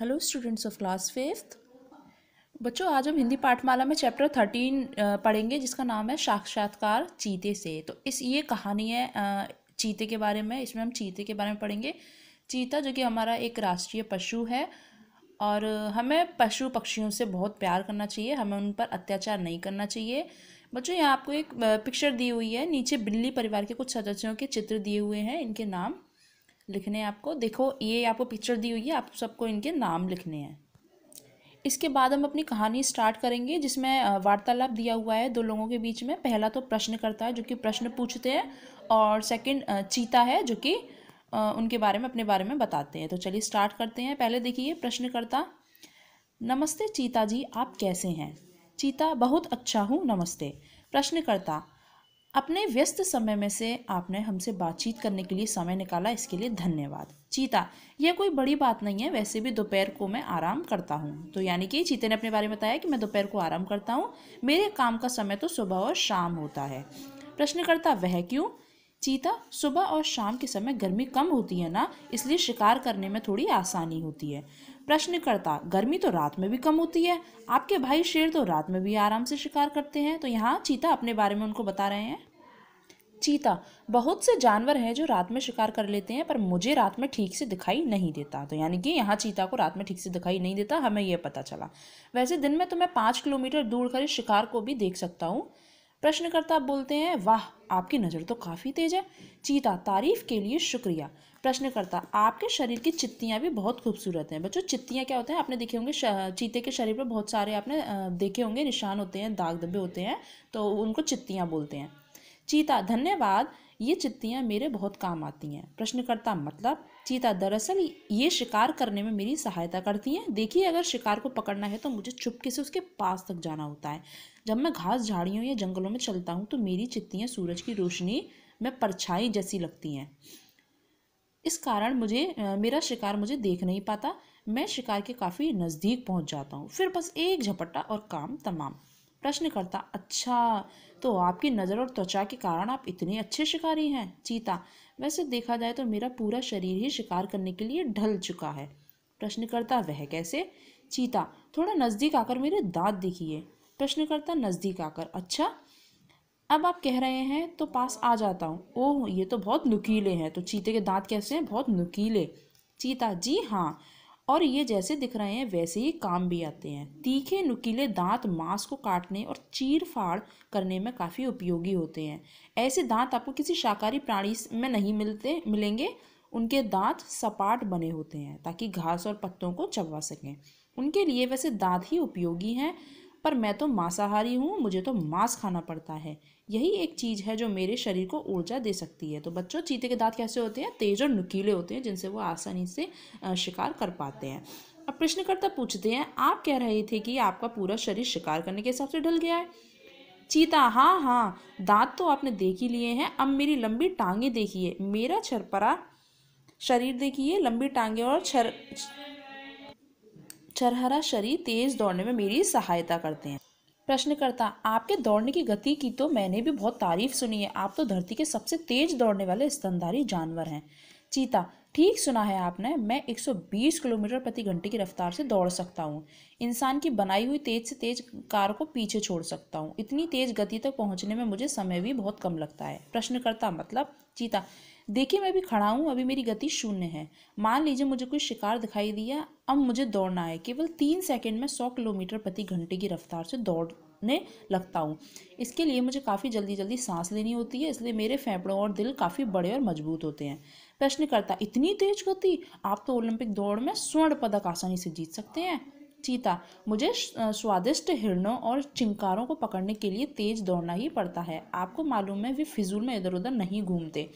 hello students of class fifth बच्चों आज हम हिंदी पाठमाला में चैप्टर थर्टीन पढ़ेंगे जिसका नाम है साक्षात्कार चीते से तो इस ये कहानी है चीते के बारे में इसमें हम चीते के बारे में पढ़ेंगे चीता जो कि हमारा एक राष्ट्रीय पशु है और हमें पशु पक्षियों से बहुत प्यार करना चाहिए हमें उन पर अत्याचार नहीं करना चाहिए बच्चों यहाँ आपको एक पिक्चर दी हुई है नीचे बिल्ली परिवार के कुछ सदस्यों के चित्र दिए हुए हैं इनके नाम लिखने हैं आपको देखो ये आपको पिक्चर दी हुई है आप सबको इनके नाम लिखने हैं इसके बाद हम अपनी कहानी स्टार्ट करेंगे जिसमें वार्तालाप दिया हुआ है दो लोगों के बीच में पहला तो प्रश्न करता है जो कि प्रश्न पूछते हैं और सेकंड चीता है जो कि उनके बारे में अपने बारे में बताते हैं तो चलिए स्टार्ट करते हैं पहले देखिए प्रश्नकर्ता नमस्ते चीता जी आप कैसे हैं चीता बहुत अच्छा हूँ नमस्ते प्रश्नकर्ता अपने व्यस्त समय में से आपने हमसे बातचीत करने के लिए समय निकाला इसके लिए धन्यवाद चीता यह कोई बड़ी बात नहीं है वैसे भी दोपहर को मैं आराम करता हूँ तो यानी कि चीते ने अपने बारे में बताया कि मैं दोपहर को आराम करता हूँ मेरे काम का समय तो सुबह और शाम होता है प्रश्नकर्ता वह क्यों चीता सुबह और शाम के समय गर्मी कम होती है ना इसलिए शिकार करने में थोड़ी आसानी होती है प्रश्नकर्ता गर्मी तो रात में भी कम होती है आपके भाई शेर तो रात में भी आराम से शिकार करते हैं तो यहाँ चीता अपने बारे में उनको बता रहे हैं चीता बहुत से जानवर हैं जो रात में शिकार कर लेते हैं पर मुझे रात में ठीक से दिखाई नहीं देता तो यानी कि यहाँ चीता को रात में ठीक से दिखाई नहीं देता हमें यह पता चला वैसे दिन में तो मैं पाँच किलोमीटर दूर खड़े शिकार को भी देख सकता हूँ प्रश्नकर्ता बोलते हैं वाह आपकी नज़र तो काफ़ी तेज है चीता तारीफ के लिए शुक्रिया प्रश्नकर्ता आपके शरीर की चित्तियाँ भी बहुत खूबसूरत हैं बच्चों चित्तियाँ क्या होते हैं आपने देखे होंगे चीते के शरीर पर बहुत सारे आपने देखे होंगे निशान होते हैं दाग धब्बे होते हैं तो उनको चित्तियाँ बोलते हैं चीता धन्यवाद ये चित्तियाँ मेरे बहुत काम आती हैं प्रश्नकर्ता मतलब चीता दरअसल ये शिकार करने में मेरी सहायता करती हैं देखिए अगर शिकार को पकड़ना है तो मुझे चुपके से उसके पास तक जाना होता है जब मैं घास झाड़ियों या जंगलों में चलता हूँ तो मेरी चित्तियाँ सूरज की रोशनी में परछाई जैसी लगती हैं इस कारण मुझे मेरा शिकार मुझे देख नहीं पाता मैं शिकार के काफ़ी नज़दीक पहुँच जाता हूँ फिर बस एक झपट्टा और काम तमाम प्रश्नकर्ता अच्छा तो आपकी नज़र और त्वचा के कारण आप इतने अच्छे शिकारी हैं चीता वैसे देखा जाए तो मेरा पूरा शरीर ही शिकार करने के लिए ढल चुका है प्रश्नकर्ता वह कैसे चीता थोड़ा नज़दीक आकर मेरे दांत दिखिए प्रश्नकर्ता नज़दीक आकर अच्छा अब आप कह रहे हैं तो पास आ जाता हूँ ओह ये तो बहुत नुकीले हैं तो चीते के दांत कैसे हैं बहुत नुकीले चीता जी हाँ और ये जैसे दिख रहे हैं वैसे ही काम भी आते हैं तीखे नुकीले दांत मांस को काटने और चीर फाड़ करने में काफ़ी उपयोगी होते हैं ऐसे दांत आपको किसी शाकाहारी प्राणी में नहीं मिलते मिलेंगे उनके दांत सपाट बने होते हैं ताकि घास और पत्तों को चबवा सकें उनके लिए वैसे दांत ही उपयोगी हैं पर मैं तो मांसाहारी हूँ मुझे तो मांस खाना पड़ता है यही एक चीज़ है जो मेरे शरीर को ऊर्जा दे सकती है तो बच्चों चीते के दांत कैसे होते हैं तेज और नुकीले होते हैं जिनसे वो आसानी से शिकार कर पाते हैं अब प्रश्नकर्ता पूछते हैं आप कह रहे थे कि आपका पूरा शरीर शिकार करने के हिसाब से ढल गया है चीता हाँ हाँ दांत तो आपने देख ही लिए हैं अब मेरी लंबी टांगे देखिए मेरा छरपरा शरीर देखिए लंबी टांगे और छर चरहरा शरीर तेज दौड़ने में मेरी सहायता करते हैं प्रश्नकर्ता आपके दौड़ने की गति की तो मैंने भी बहुत तारीफ सुनी है आप तो धरती के सबसे तेज दौड़ने वाले स्तनधारी जानवर हैं चीता ठीक सुना है आपने मैं 120 किलोमीटर प्रति घंटे की रफ्तार से दौड़ सकता हूँ इंसान की बनाई हुई तेज से तेज कार को पीछे छोड़ सकता हूँ इतनी तेज गति तक पहुँचने में मुझे समय भी बहुत कम लगता है प्रश्नकर्ता मतलब चीता देखिए मैं भी खड़ा हूँ अभी मेरी गति शून्य है मान लीजिए मुझे कोई शिकार दिखाई दिया अब मुझे दौड़ना है केवल तीन सेकेंड में सौ किलोमीटर प्रति घंटे की रफ्तार से दौड़ने लगता हूँ इसके लिए मुझे काफ़ी जल्दी जल्दी सांस लेनी होती है इसलिए मेरे फेफड़ों और दिल काफ़ी बड़े और मजबूत होते हैं प्रश्नकर्ता इतनी तेज गति आप तो ओलंपिक दौड़ में स्वर्ण पदक आसानी से जीत सकते हैं चीता मुझे स्वादिष्ट हिरणों और चिंकारों को पकड़ने के लिए तेज दौड़ना ही पड़ता है आपको मालूम है वे फिजूल में इधर उधर नहीं घूमते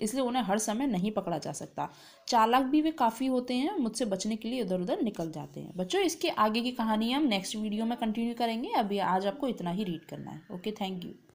इसलिए उन्हें हर समय नहीं पकड़ा जा सकता चालक भी वे काफ़ी होते हैं मुझसे बचने के लिए इधर उधर निकल जाते हैं बच्चों इसके आगे की कहानी हम नेक्स्ट वीडियो में कंटिन्यू करेंगे अभी आज आपको इतना ही रीड करना है ओके थैंक यू